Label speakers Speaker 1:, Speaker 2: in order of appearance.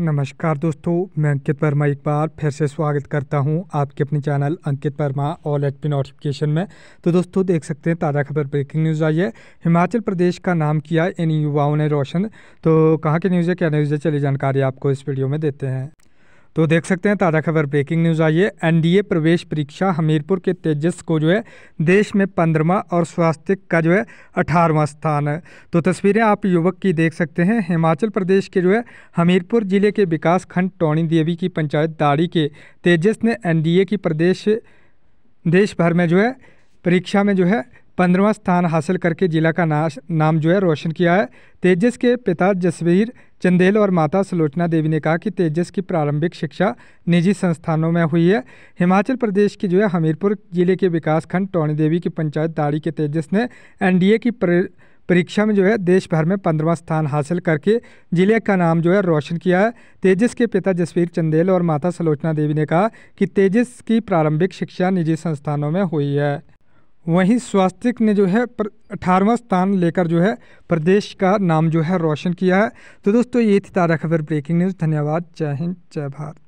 Speaker 1: नमस्कार दोस्तों मैं अंकित वर्मा एक बार फिर से स्वागत करता हूं आपके अपने channel Ankit Verma all at P notification में तो दोस्तों देख सकते हैं ताज़ा खबर ब्रेकिंग न्यूज़ आई है हिमाचल प्रदेश का नाम किया इन युवाओं ने रोशन तो कहाँ की न्यूज़ है क्या न्यूज़ है चलिए जानकारी आपको इस वीडियो में देते हैं तो देख सकते हैं ताज़ा खबर ब्रेकिंग न्यूज़ आई है एनडीए प्रवेश परीक्षा हमीरपुर के तेजस को जो है देश में पंद्रवा और स्वास्थ्य का जो है अठारहवा स्थान है तो तस्वीरें आप युवक की देख सकते हैं हिमाचल प्रदेश के जो है हमीरपुर ज़िले के विकास खंड टौणी देवी की पंचायत दाड़ी के तेजस ने एन की प्रदेश देश भर में जो है परीक्षा में जो है पंद्रवा स्थान हासिल करके जिला का नाश नाम जो है रोशन किया है तेजस के पिता जसवीर चंदेल और माता सलोचना देवी ने कहा कि तेजस की प्रारंभिक शिक्षा निजी संस्थानों में हुई है हिमाचल प्रदेश की जो है हमीरपुर जिले के विकासखंड टौणी देवी की पंचायत दाड़ी के तेजस ने एनडीए की परीक्षा में जो है देश भर में पंद्रवा स्थान हासिल करके जिले का नाम जो है रोशन किया है तेजस के पिता जसवीर चंदेल और माता सलोचना देवी ने कहा कि तेजस की प्रारंभिक शिक्षा निजी संस्थानों में हुई है वहीं स्वास्तिक ने जो है अठारहवां स्थान लेकर जो है प्रदेश का नाम जो है रोशन किया है तो दोस्तों ये थी तारा खबर ब्रेकिंग न्यूज़ धन्यवाद जय हिंद जय भारत